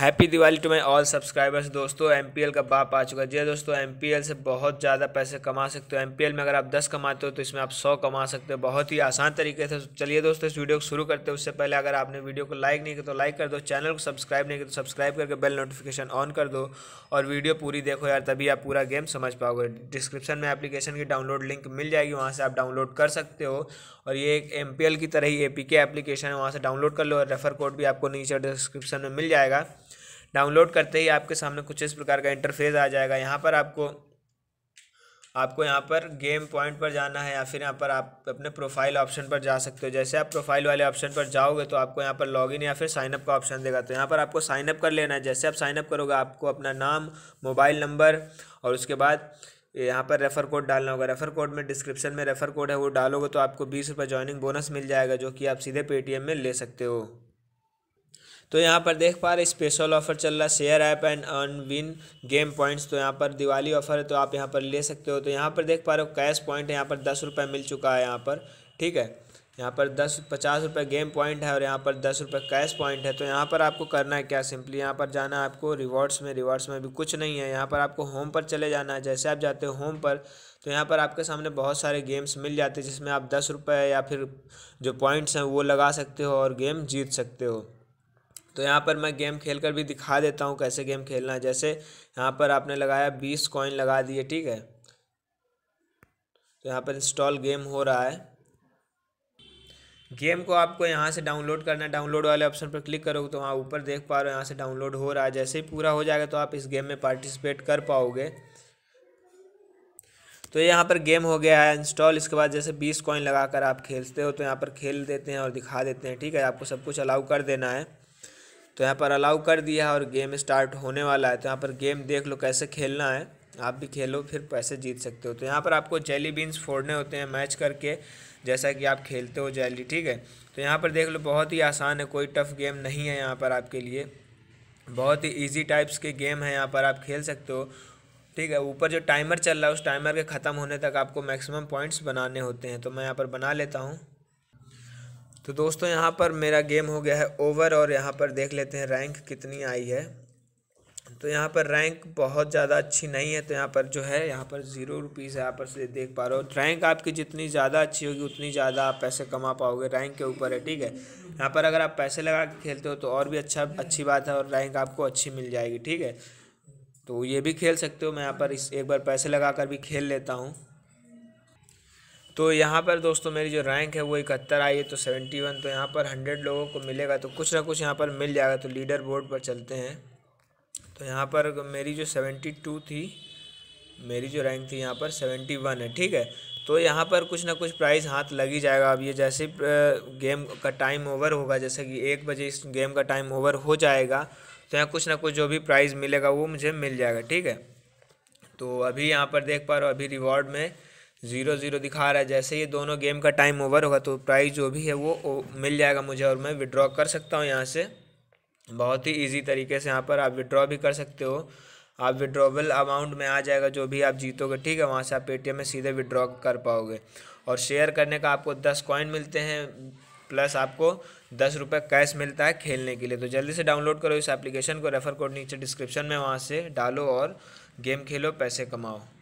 happy Diwali to my all subscribers दोस्तों M का बाप आ चुका है जी हाँ दोस्तों एम से बहुत ज़्यादा पैसे कमा सकते हो एम में अगर आप 10 कमाते हो तो इसमें आप 100 कमा सकते हो बहुत ही आसान तरीके से चलिए दोस्तों इस वीडियो को शुरू करते हैं उससे पहले अगर आपने वीडियो को लाइक नहीं किया तो लाइक कर दो चैनल को सब्सक्राइब नहीं किया तो सब्सक्राइब करके बेल नोटिफिकेशन ऑन कर दो और वीडियो पूरी देखो यार तभी आप पूरा गेम समझ पाओगे डिस्क्रिप्शन में एप्लीकेशन की डाउनलोड लिंक मिल जाएगी वहाँ से आप डाउनलोड कर सकते हो और ये एक एम की तरह ही ए एप्लीकेशन है वहाँ से डाउनलोड कर लो और रेफर कोड भी आपको नीचे डिस्क्रिप्शन में मिल जाएगा डाउनलोड करते ही आपके सामने कुछ इस प्रकार का इंटरफेस आ जाएगा यहाँ पर आपको आपको यहाँ पर गेम पॉइंट पर जाना है या फिर यहाँ पर आप अपने प्रोफाइल ऑप्शन पर जा सकते हो जैसे आप प्रोफाइल वाले ऑप्शन पर जाओगे तो आपको यहाँ पर लॉगिन या फिर साइनअप का ऑप्शन देगा तो यहाँ पर आपको साइनअप कर लेना है जैसे आप साइनअप करोगे आपको अपना नाम मोबाइल नंबर और उसके बाद यहाँ पर रेफ़र कोड डालना होगा रेफ़र कोड में डिस्क्रिप्शन में रेफ़र कोड है वो डालोगे तो आपको बीस रुपये ज्वाइनिंग बोनस मिल जाएगा जो कि आप सीधे पेटीएम में ले सकते हो तो यहाँ पर देख पा रहे स्पेशल ऑफर चल रहा है share app and earn win game points तो यहाँ पर दिवाली ऑफर है तो आप यहाँ पर ले सकते हो तो यहाँ पर देख पा रहे हो कैश पॉइंट है यहाँ पर दस रुपये मिल चुका है यहाँ पर ठीक है यहाँ पर दस पचास रुपये गेम पॉइंट है और यहाँ पर दस रुपये कैश पॉइंट है तो यहाँ पर आपको करना है क्या सिंपली यहाँ पर जाना है आपको रिवॉर्ड्स में रिवॉर्ड्स में भी कुछ नहीं है यहाँ पर आपको होम पर चले जाना है जैसे आप जाते हो होम पर तो यहाँ पर आपके सामने बहुत सारे गेम्स मिल जाते हैं जिसमें आप दस रुपये या फिर जो पॉइंट्स हैं वो लगा सकते हो और गेम जीत सकते हो तो यहाँ पर मैं गेम खेल कर भी दिखा देता हूँ कैसे गेम खेलना है जैसे यहाँ पर आपने लगाया बीस कॉइन लगा दिए ठीक है तो यहाँ पर इंस्टॉल गेम हो रहा है गेम को आपको यहाँ से डाउनलोड करना है डाउनलोड वाले ऑप्शन पर क्लिक करोगे तो वहाँ ऊपर देख पा रहे हो यहाँ से डाउनलोड हो रहा है जैसे ही पूरा हो जाएगा तो आप इस गेम में पार्टिसिपेट कर पाओगे तो यहाँ पर गेम हो गया है इंस्टॉल इसके बाद जैसे बीस कॉइन लगा कर आप खेलते हो तो यहाँ पर खेल देते हैं और दिखा देते हैं ठीक है आपको सब कुछ अलाउ कर देना है तो यहाँ पर अलाउ कर दिया है और गेम स्टार्ट होने वाला है तो यहाँ पर गेम देख लो कैसे खेलना है आप भी खेलो फिर पैसे जीत सकते हो तो यहाँ पर आपको जेली बीन्स फोड़ने होते हैं मैच करके जैसा कि आप खेलते हो जेली ठीक है तो यहाँ पर देख लो बहुत ही आसान है कोई टफ गेम नहीं है यहाँ पर आपके लिए बहुत ही ईजी टाइप्स के गेम है यहाँ पर आप खेल सकते हो ठीक है ऊपर जो टाइमर चल रहा है उस टाइमर के ख़त्म होने तक आपको मैक्सिमम पॉइंट्स बनाने होते हैं तो मैं यहाँ पर बना लेता हूँ तो दोस्तों यहाँ पर मेरा गेम हो गया है ओवर और यहाँ पर देख लेते हैं रैंक कितनी आई है तो यहाँ पर रैंक बहुत ज़्यादा अच्छी नहीं है तो यहाँ पर जो है यहाँ पर ज़ीरो रुपीज़ है यहाँ पर से देख पा रहे हो रैंक आपकी जितनी ज़्यादा अच्छी होगी उतनी ज़्यादा आप पैसे कमा पाओगे रैंक के ऊपर है ठीक है यहाँ पर अगर आप पैसे लगा के खेलते हो तो और भी अच्छा अच्छी बात है और रैंक आपको अच्छी मिल जाएगी ठीक है तो ये भी खेल सकते हो मैं यहाँ पर इस एक बार पैसे लगा कर भी खेल लेता हूँ तो यहाँ पर दोस्तों मेरी जो रैंक है वो इकहत्तर आई है तो सेवेंटी वन तो यहाँ पर हंड्रेड लोगों को मिलेगा तो कुछ ना कुछ यहाँ पर मिल जाएगा तो लीडर बोर्ड पर चलते हैं तो यहाँ पर मेरी जो सेवेंटी टू थी मेरी जो रैंक थी यहाँ पर सेवेंटी वन है ठीक है तो यहाँ पर कुछ ना कुछ प्राइस हाथ लग ही जाएगा अब ये जैसे गेम का टाइम ओवर होगा जैसे कि एक बजे इस गेम का टाइम ओवर हो जाएगा तो यहाँ कुछ ना कुछ जो भी प्राइज़ मिलेगा वो मुझे मिल जाएगा ठीक है तो अभी यहाँ पर देख पा रहे हो अभी रिवॉर्ड में ज़ीरो ज़ीरो दिखा रहा है जैसे ये दोनों गेम का टाइम ओवर होगा तो प्राइज़ जो भी है वो, मिल जाएगा मुझे और मैं विड्रॉ कर सकता हूँ यहाँ से बहुत ही इजी तरीके से यहाँ पर आप विड्रॉ भी कर सकते हो आप विड्रॉबल अमाउंट में आ जाएगा जो भी आप जीतोगे ठीक है वहाँ से आप पेटीएम में सीधे विड्रॉ कर पाओगे और शेयर करने का आपको दस कॉइन मिलते हैं प्लस आपको दस रुपये कैश मिलता है खेलने के लिए तो जल्दी से डाउनलोड करो इस एप्लीकेशन को रेफर कोड नीचे डिस्क्रिप्शन में वहाँ से डालो और गेम खेलो पैसे कमाओ